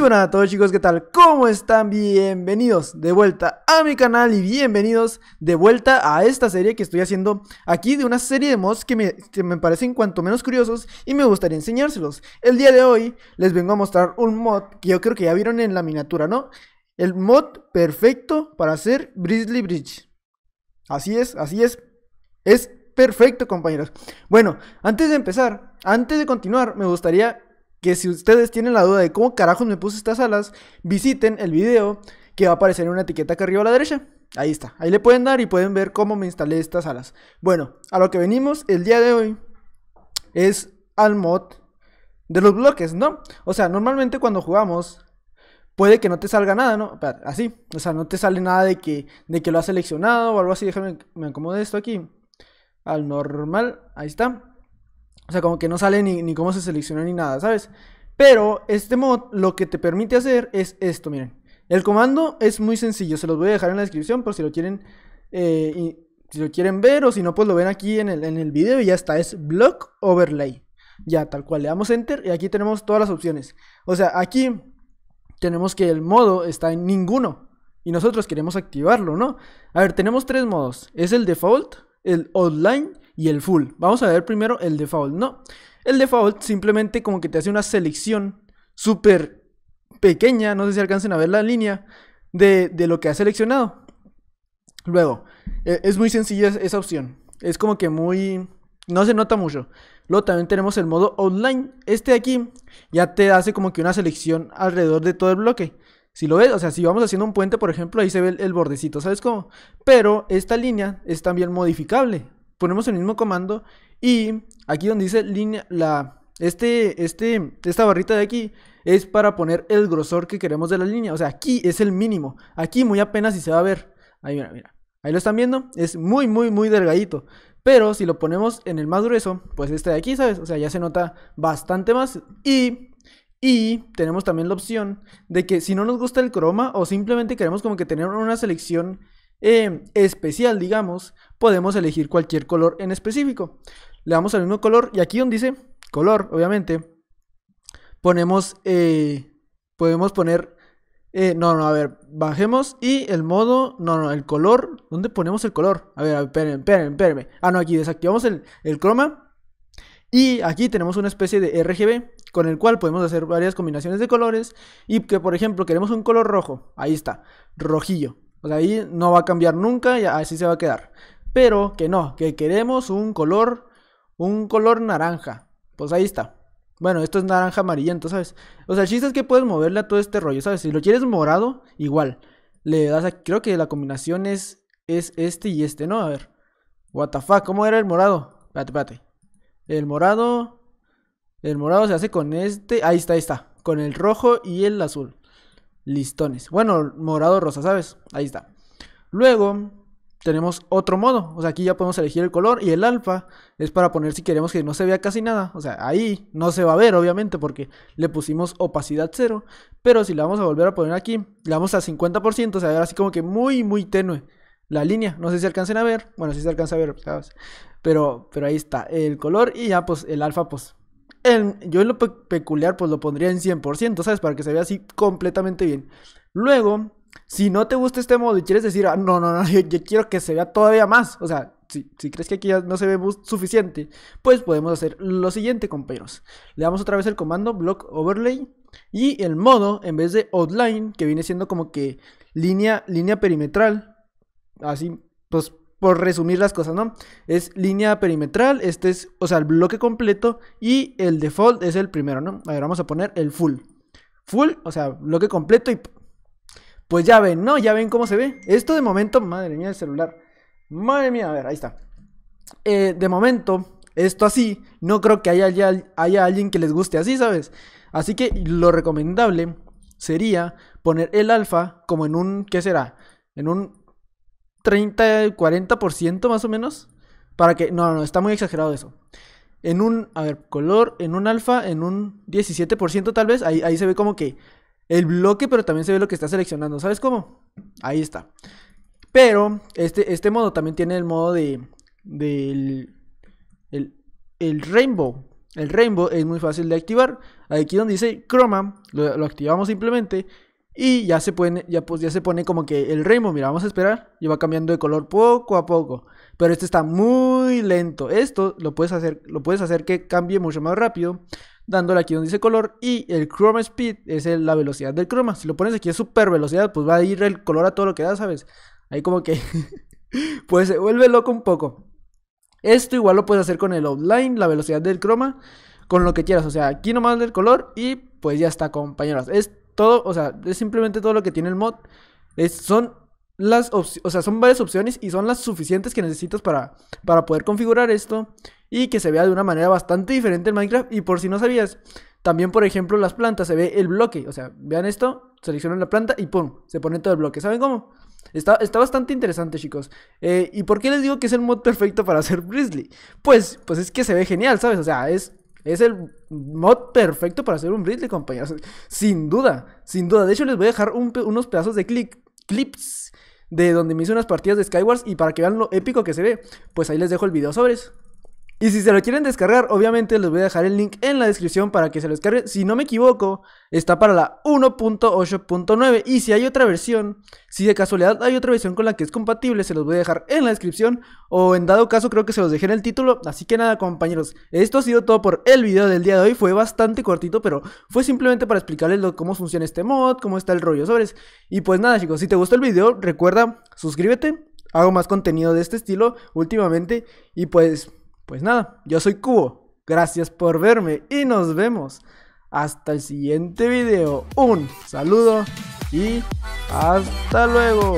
buenas a todos chicos, ¿qué tal? ¿Cómo están? Bienvenidos de vuelta a mi canal y bienvenidos de vuelta a esta serie que estoy haciendo aquí de una serie de mods que me, parecen cuanto menos curiosos y me gustaría enseñárselos. El día de hoy les vengo a mostrar un mod que yo creo que ya vieron en la miniatura, ¿no? El mod perfecto para hacer Brizzly Bridge. Así es, así es. Es perfecto, compañeros. Bueno, antes de empezar, antes de continuar, me gustaría que si ustedes tienen la duda de cómo carajos me puse estas alas, visiten el video que va a aparecer en una etiqueta acá arriba a la derecha. Ahí está, ahí le pueden dar y pueden ver cómo me instalé estas alas. Bueno, a lo que venimos el día de hoy es al mod de los bloques, ¿no? O sea, normalmente cuando jugamos puede que no te salga nada, ¿no? Así, o sea, no te sale nada de que, de que lo has seleccionado o algo así. Déjame, me acomodo esto aquí. Al normal, ahí está. O sea, como que no sale ni, cómo se selecciona ni nada, ¿sabes? Pero este mod lo que te permite hacer es esto, miren. El comando es muy sencillo, se los voy a dejar en la descripción por si lo quieren, eh, si lo quieren ver o si no, pues lo ven aquí en el, en el video y ya está, es block overlay. Ya, tal cual, le damos enter y aquí tenemos todas las opciones. O sea, aquí tenemos que el modo está en ninguno y nosotros queremos activarlo, ¿no? A ver, tenemos tres modos, es el default, el online y el full. Vamos a ver primero el default. No, el default simplemente como que te hace una selección súper pequeña, no sé si alcancen a ver la línea, de, lo que has seleccionado. Luego, e, es muy sencilla esa opción. Es como que muy... No se nota mucho. Luego también tenemos el modo online. Este de aquí ya te hace como que una selección alrededor de todo el bloque. Si lo ves, o sea, si vamos haciendo un puente, por ejemplo, ahí se ve el, el bordecito, ¿sabes cómo? Pero esta línea es también modificable ponemos el mismo comando y aquí donde dice línea, la, este, este, esta barrita de aquí es para poner el grosor que queremos de la línea. O sea, aquí es el mínimo. Aquí muy apenas si se va a ver. Ahí, mira, mira. Ahí lo están viendo. Es muy, muy, muy delgadito. Pero si lo ponemos en el más grueso, pues este de aquí, ¿sabes? O sea, ya se nota bastante más. Y, y tenemos también la opción de que si no nos gusta el croma o simplemente queremos como que tener una selección especial, digamos, podemos elegir cualquier color en específico. Le damos al mismo color y aquí donde dice color, obviamente, ponemos, eh, podemos poner, eh, no, no, a ver, bajemos y el modo, no, no, el color, ¿dónde ponemos el color? A ver, esperen, esperen, esperen. Ah, no, aquí desactivamos el, el croma. Y aquí tenemos una especie de RGB con el cual podemos hacer varias combinaciones de colores y que por ejemplo queremos un color rojo, ahí está, rojillo, o sea, ahí no va a cambiar nunca y así se va a quedar. Pero que no, que queremos un color, un color naranja. Pues ahí está. Bueno, esto es naranja amarillento, ¿sabes? O sea, el chiste es que puedes moverle a todo este rollo, ¿sabes? Si lo quieres morado, igual. Le das a... Creo que la combinación es, es este y este, ¿no? A ver. What ¿cómo era el morado? Espérate, espérate. El morado... El morado se hace con este... Ahí está, ahí está. Con el rojo y el azul listones. Bueno, morado rosa, ¿sabes? Ahí está. Luego tenemos otro modo. O sea, aquí ya podemos elegir el color. Y el alfa es para poner si queremos que no se vea casi nada. O sea, ahí no se va a ver, obviamente, porque le pusimos opacidad cero, Pero si la vamos a volver a poner aquí, le vamos a 50%. O sea, ahora así como que muy, muy tenue la línea. No sé si alcancen a ver. Bueno, si se alcanza a ver, Pero, pero ahí está el color. Y ya, pues, el alfa, pues, yo en lo peculiar pues lo pondría en 100%, ¿sabes? Para que se vea así completamente bien. Luego, si no te gusta este modo y quieres decir, ah, no, no, no, yo, quiero que se vea todavía más, o sea, si, crees que aquí ya no se ve suficiente, pues podemos hacer lo siguiente, compañeros. Le damos otra vez el comando block overlay y el modo, en vez de outline, que viene siendo como que línea, línea perimetral, así, pues por resumir las cosas, ¿no? Es línea perimetral, este es, o sea, el bloque completo y el default es el primero, ¿no? A ver, vamos a poner el full. Full, o sea, bloque completo y... Pues ya ven, ¿no? Ya ven cómo se ve. Esto de momento, madre mía, el celular. Madre mía, a ver, ahí está. Eh, de momento, esto así, no creo que haya, haya, haya alguien que les guste así, ¿sabes? Así que lo recomendable sería poner el alfa como en un, ¿qué será? En un 30, 40% más o menos. Para que. No, no, está muy exagerado eso. En un. A ver, color, en un alfa, en un 17% tal vez. Ahí, se ve como que el bloque, pero también se ve lo que está seleccionando. ¿Sabes cómo? Ahí está. Pero este, este modo también tiene el modo de. el, rainbow. El rainbow es muy fácil de activar. Aquí donde dice chroma, lo activamos simplemente. Y ya se, pone, ya, pues, ya se pone como que el ritmo, mira, vamos a esperar. Y va cambiando de color poco a poco. Pero este está muy lento. Esto lo puedes hacer, lo puedes hacer que cambie mucho más rápido. Dándole aquí donde dice color. Y el chroma speed es la velocidad del croma. Si lo pones aquí a super velocidad, pues va a ir el color a todo lo que da, ¿sabes? Ahí como que... pues se vuelve loco un poco. Esto igual lo puedes hacer con el outline, la velocidad del croma, con lo que quieras. O sea, aquí nomás del color y pues ya está, compañeros todo, o sea, es simplemente todo lo que tiene el mod. Es, son las o sea, son varias opciones y son las suficientes que necesitas para, para poder configurar esto y que se vea de una manera bastante diferente en Minecraft. Y por si no sabías, también, por ejemplo, las plantas, se ve el bloque. O sea, vean esto, seleccionan la planta y ¡pum! Se pone todo el bloque. ¿Saben cómo? Está, está bastante interesante, chicos. Eh, ¿Y por qué les digo que es el mod perfecto para hacer Grizzly? Pues, pues es que se ve genial, ¿sabes? O sea, es es el mod perfecto para hacer un de compañeros. Sin duda, sin duda. De hecho, les voy a dejar unos pedazos de clic, clips de donde me hice unas partidas de Skywars y para que vean lo épico que se ve, pues ahí les dejo el video sobre eso. Y si se lo quieren descargar, obviamente les voy a dejar el link en la descripción para que se lo descarguen. Si no me equivoco, está para la 1.8.9. Y si hay otra versión, si de casualidad hay otra versión con la que es compatible, se los voy a dejar en la descripción. O en dado caso, creo que se los dejé en el título. Así que nada, compañeros, esto ha sido todo por el video del día de hoy. Fue bastante cortito, pero fue simplemente para explicarles cómo funciona este mod, cómo está el rollo sobres. Y pues nada, chicos, si te gustó el video, recuerda, suscríbete. Hago más contenido de este estilo últimamente. Y pues pues nada, yo soy Cubo. Gracias por verme y nos vemos. Hasta el siguiente video. Un saludo y hasta luego.